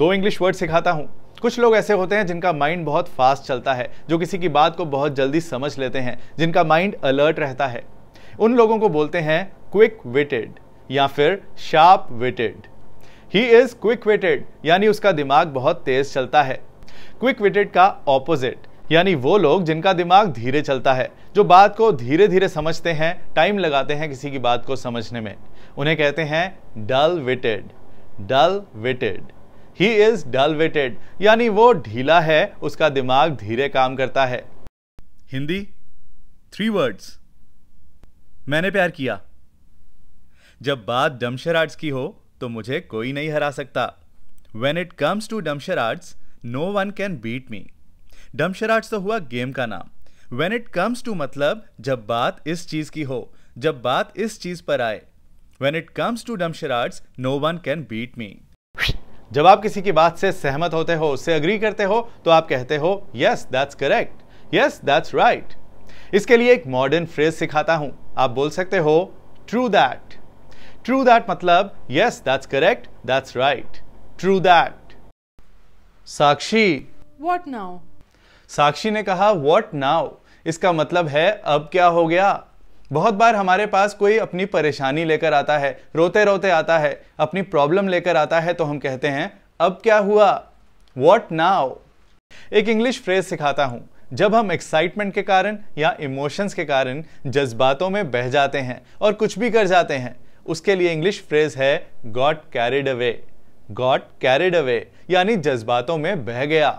दो English word सिखाता हूँ कुछ लोग ऐसे होते हैं जिनका माइंड बहुत फास्ट चलता है जो किसी की बात को बहुत जल्दी समझ लेते हैं जिनका माइंड अलर्ट रहता है उन लोगों को बोलते हैं क्विक विटेड या फिर sharp witted he is quick witted यानी उसका दिमाग बहुत तेज चलता है क्विक विटेड का ऑपोजिट यानी वो लोग जिनका दिमाग धीरे चलता है जो बात को धीरे धीरे समझते हैं टाइम लगाते हैं किसी की बात को समझने में उन्हें कहते हैं dull witted dull witted he is dull witted यानी वो ढीला है उसका दिमाग धीरे काम करता है हिंदी थ्री वर्ड्स मैंने प्यार किया जब बात डमशर आर्ट्स की हो तो मुझे कोई नहीं हरा सकता when it comes to dumb charades no one can beat me dumb charades तो हुआ गेम का नाम वेन इट कम्स टू मतलब जब बात इस चीज़ की हो जब बात इस चीज़ पर आए when it comes to dumb charades no one can beat me जब आप किसी की बात से सहमत होते हो उससे अग्री करते हो तो आप कहते हो yes that's correct yes that's right इसके लिए एक मॉडर्न फ्रेज सिखाता हूं आप बोल सकते हो ट्रू दैट ट्रू दैट मतलब yes that's correct that's right true that Sakshi what now Sakshi ने कहा वॉट नाउ इसका मतलब है अब क्या हो गया बहुत बार हमारे पास कोई अपनी परेशानी लेकर आता है रोते रोते आता है अपनी प्रॉब्लम लेकर आता है तो हम कहते हैं अब क्या हुआ वॉट नाउ एक इंग्लिश फ्रेज सिखाता हूँ जब हम एक्साइटमेंट के कारण या इमोशंस के कारण जज्बातों में बह जाते हैं और कुछ भी कर जाते हैं उसके लिए इंग्लिश फ्रेज है got carried away got carried away यानी जज्बातों में बह गया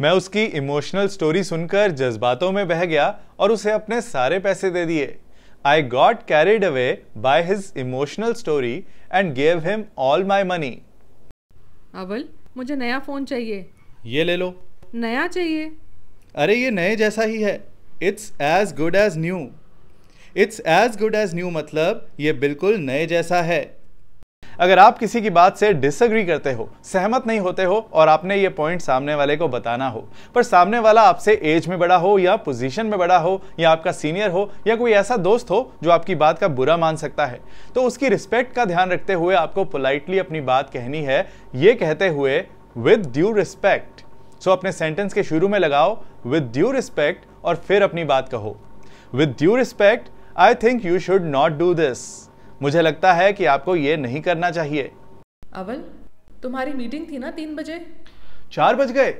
मैं उसकी इमोशनल स्टोरी सुनकर जज्बातों में बह गया और उसे अपने सारे पैसे दे दिए I got carried away by his emotional story and gave him all my money. अवल मुझे नया फोन चाहिए ये ले लो नया चाहिए अरे ये नए जैसा ही है it's as good as new it's as good as new मतलब ये बिल्कुल नए जैसा है अगर आप किसी की बात से डिसअग्री करते हो सहमत नहीं होते हो और आपने ये पॉइंट सामने वाले को बताना हो पर सामने वाला आपसे एज में बड़ा हो या पोजीशन में बड़ा हो या आपका सीनियर हो या कोई ऐसा दोस्त हो जो आपकी बात का बुरा मान सकता है तो उसकी रिस्पेक्ट का ध्यान रखते हुए आपको पोलाइटली अपनी बात कहनी है ये कहते हुए विद ड्यू रिस्पेक्ट सो अपने सेंटेंस के शुरू में लगाओ विद ड्यू रिस्पेक्ट और फिर अपनी बात कहो with due respect I think you should not do this मुझे लगता है कि आपको ये नहीं करना चाहिए अवल तुम्हारी मीटिंग थी ना तीन बजे चार बज गए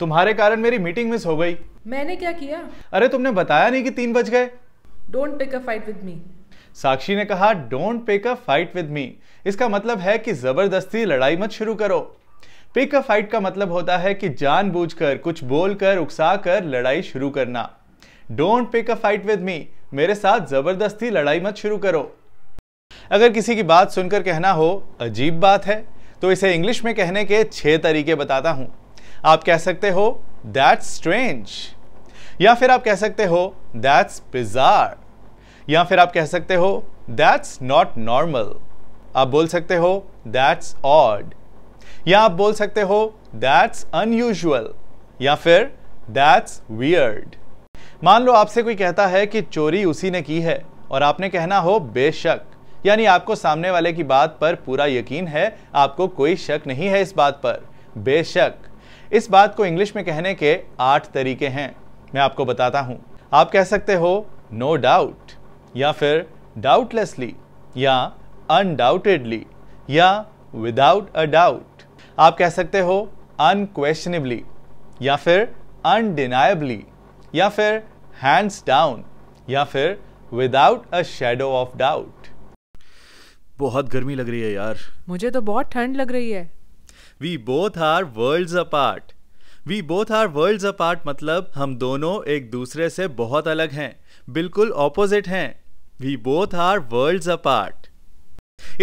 तुम्हारे कारण मेरी मीटिंग मिस हो गई मैंने क्या किया अरे तुमने बताया नहीं कि तीन बज गए don't pick a fight with me Sakshi ने कहा don't pick a fight with me इसका मतलब है कि जबरदस्ती लड़ाई मत शुरू करो पिक अ फाइट का मतलब होता है कि जानबूझकर कुछ बोलकर उकसाकर लड़ाई शुरू करना don't pick a fight with me मेरे साथ जबरदस्ती लड़ाई मत शुरू करो अगर किसी की बात सुनकर कहना हो अजीब बात है तो इसे इंग्लिश में कहने के छह तरीके बताता हूं आप कह सकते हो दैट्स स्ट्रेंज या फिर आप कह सकते हो दैट्स बिजार या फिर आप कह सकते हो दैट्स नॉट नॉर्मल आप बोल सकते हो दैट्स ऑड या आप बोल सकते हो दैट्स अनयूजल या फिर दैट्स वियर्ड मान लो आपसे कोई कहता है कि चोरी उसी ने की है और आपने कहना हो बेशक यानी आपको सामने वाले की बात पर पूरा यकीन है आपको कोई शक नहीं है इस बात पर बेशक इस बात को इंग्लिश में कहने के आठ तरीके हैं मैं आपको बताता हूं आप कह सकते हो नो no डाउट या फिर डाउटलेसली या अनडाउटेडली या विदाउट अ डाउट आप कह सकते हो अनक्वेश्चनेबली या फिर अनडिनाइबली या फिर हैंड्स डाउन या फिर without a shadow of doubt बहुत गर्मी लग रही है यार मुझे तो बहुत ठंड लग रही है we both are world apart we both are world apart मतलब हम दोनों एक दूसरे से बहुत अलग हैं बिल्कुल ऑपोजिट हैं we both are world apart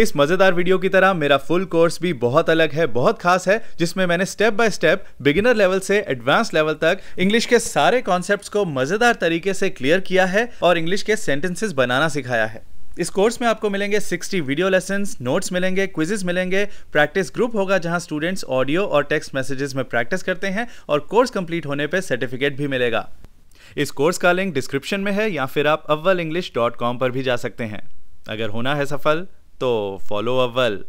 इस मजेदार वीडियो की तरह मेरा फुल कोर्स भी बहुत अलग है बहुत खास है जिसमें मैंने step by step beginner level से एडवांस लेवल तक इंग्लिश के सारे कॉन्सेप्ट्स को मजेदार तरीके से क्लियर किया है और इंग्लिश के सेंटेंसेस बनाना सिखाया है इस कोर्स में आपको मिलेंगे 60 वीडियो लेसन नोट्स मिलेंगे क्विजेस मिलेंगे प्रैक्टिस ग्रुप होगा जहां स्टूडेंट्स ऑडियो और टेक्स्ट मैसेजेस में प्रैक्टिस करते हैं और कोर्स कंप्लीट होने पर सर्टिफिकेट भी मिलेगा इस कोर्स का लिंक डिस्क्रिप्शन में है या फिर आप अव्वल इंग्लिश डॉट कॉम पर भी जा सकते हैं अगर होना है सफल तो फॉलो अव्वल